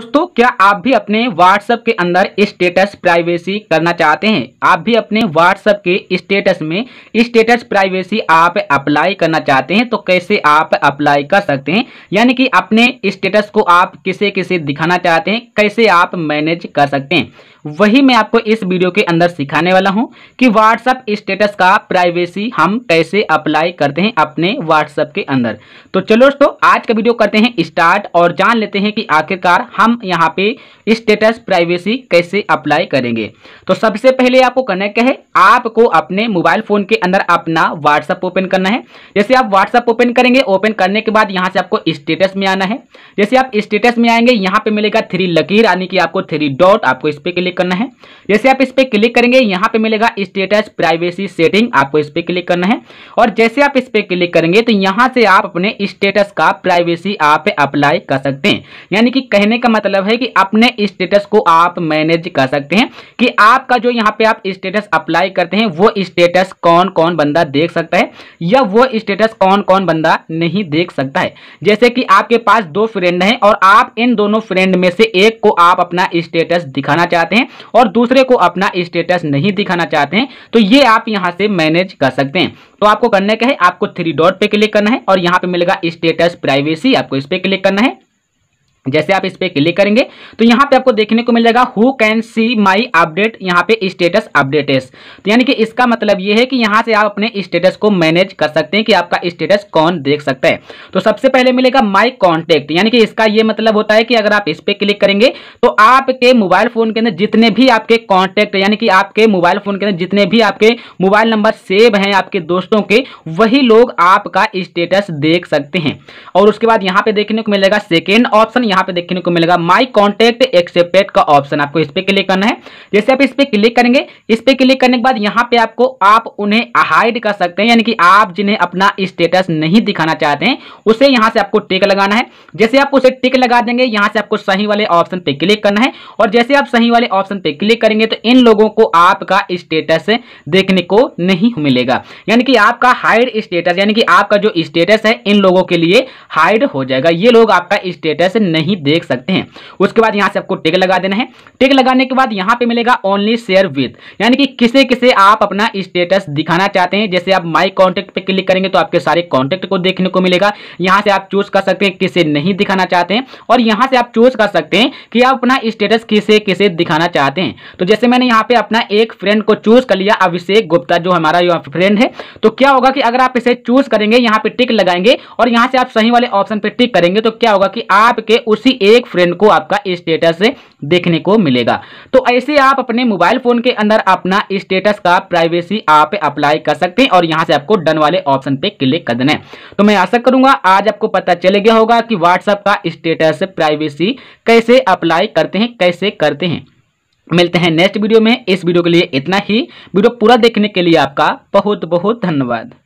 दोस्तों क्या आप भी अपने व्हाट्सएप के अंदर स्टेटस प्राइवेसी करना चाहते हैं आप भी अपने व्हाट्सएप के स्टेटस में स्टेटस प्राइवेसी आप अप्लाई करना चाहते हैं तो कैसे आप अप्लाई कर सकते हैं यानी कि अपने स्टेटस को आप किसे किसे दिखाना चाहते हैं कैसे आप मैनेज कर सकते हैं वही मैं आपको इस वीडियो के अंदर सिखाने वाला हूं कि व्हाट्सएप स्टेटस का प्राइवेसी हम कैसे अप्लाई करते हैं अपने व्हाट्सएप के अंदर तो चलो दोस्तों आज का वीडियो करते हैं स्टार्ट और जान लेते हैं कि आखिरकार हम हम यहाँ पे स्टेटस प्राइवेसी कैसे अप्लाई करेंगे तो सबसे पहले आपको करना क्या है आपको अपने मोबाइल फोन के अंदर अपना व्हाट्सअप ओपन करना है जैसे आप व्हाट्सअप ओपन करेंगे ओपन करने के बाद यहाँ से आपको स्टेटस में आना है जैसे आप स्टेटस में आएंगे यहाँ पे मिलेगा थ्री लकीर यानी कि आपको थ्री डॉट आपको इस पर क्लिक करना है जैसे आप इस पर क्लिक करेंगे यहाँ पे मिलेगा स्टेटस प्राइवेसी सेटिंग आपको इस पर क्लिक करना है और जैसे आप इस पर क्लिक करेंगे तो यहाँ से आप अपने स्टेटस का प्राइवेसी आप अप्लाई कर सकते हैं यानी कि कहने का मतलब है कि अपने स्टेटस को आप मैनेज कर सकते हैं कि आपका जो यहाँ पे आप स्टेटस अप्लाई करते हैं वो स्टेटस कौन कौन बंदा देख सकता है या वो स्टेटस कौन कौन बंदा नहीं देख सकता है जैसे कि आपके पास दो फ्रेंड हैं और आप इन दोनों फ्रेंड में से एक को आप अपना स्टेटस दिखाना चाहते हैं और दूसरे को अपना स्टेटस नहीं दिखाना चाहते हैं तो ये आप यहाँ से मैनेज कर सकते हैं तो आपको करने का है आपको थ्री डॉट पे क्लिक करना है और यहाँ पे मिलेगा स्टेटस प्राइवेसी आपको इस पर क्लिक करना है जैसे आप इस पर क्लिक करेंगे तो यहाँ पे आपको देखने को मिल जाएगा who can see my update यहाँ पे स्टेटस अपडेटेस तो यानी कि इसका मतलब ये है कि यहाँ से आप अपने स्टेटस को मैनेज कर सकते हैं कि आपका स्टेटस कौन देख सकता है तो सबसे पहले मिलेगा माई कॉन्टेक्ट यानी कि इसका ये मतलब होता है कि अगर आप इस पर क्लिक करेंगे तो आपके मोबाइल फोन के अंदर जितने भी आपके कॉन्टेक्ट यानी कि आपके मोबाइल फोन के अंदर जितने भी आपके मोबाइल नंबर सेव हैं आपके दोस्तों के वही लोग आपका स्टेटस देख सकते हैं और उसके बाद यहाँ पे देखने को मिलेगा सेकेंड ऑप्शन यहाँ पे देखने को मिलेगा माई कॉन्टेक्ट एक्सेप्टेड का ऑप्शन आपको इस पर क्लिक करना है जैसे आप इस पर क्लिक करेंगे इस पर क्लिक करने के बाद यहाँ पे आपको आप उन्हें हाइड कर सकते हैं यानी कि आप जिन्हें अपना स्टेटस नहीं दिखाना चाहते हैं उसे यहाँ से आपको टिक लगाना है जैसे आप उसे टिक लगा देंगे यहाँ से आपको सही वाले ऑप्शन पे क्लिक करना है और जैसे आप सही वाले ऑप्शन पे क्लिक करेंगे तो इन लोगों को आपका स्टेटस देखने को नहीं मिलेगा यानी कि आपका हाइड स्टेटस यानी कि आपका जो स्टेटस है इन लोगों के लिए हाइड हो जाएगा ये लोग आपका स्टेटस नहीं नहीं देख सकते हैं उसके बाद यहाँ से आपको टिक लगा देना है टिक लगाने के बाद यहाँ पे मिलेगा ओनली शेयर विथ यानी कि किसे किसे आप अपना स्टेटस दिखाना चाहते हैं जैसे आप माई कॉन्टेक्ट पर क्लिक करेंगे तो आपके सारे कॉन्टेक्ट को देखने को मिलेगा यहाँ से आप चूज कर सकते हैं किसे नहीं दिखाना चाहते हैं और यहाँ से आप चूज कर सकते हैं कि आप अपना स्टेटस किसे किसे दिखाना चाहते हैं तो जैसे मैंने यहाँ पे अपना एक फ्रेंड को चूज कर लिया अभिषेक गुप्ता जो हमारा फ्रेंड है तो क्या होगा कि अगर आप इसे चूज करेंगे यहाँ पे टिक लगाएंगे और यहाँ से आप सही वाले ऑप्शन पे टिक करेंगे तो क्या होगा कि आपके उसी एक फ्रेंड को आपका स्टेटस देखने को मिलेगा तो ऐसे आप अपने मोबाइल फोन के अंदर अपना स्टेटस का प्राइवेसी आप अप्लाई कर सकते हैं और यहां से आपको डन वाले ऑप्शन पे क्लिक कर देना है तो मैं आशा करूंगा आज आपको पता चले गया होगा कि व्हाट्सएप का स्टेटस प्राइवेसी कैसे अप्लाई करते हैं कैसे करते हैं मिलते हैं नेक्स्ट वीडियो में इस वीडियो के लिए इतना ही वीडियो पूरा देखने के लिए आपका बहुत बहुत धन्यवाद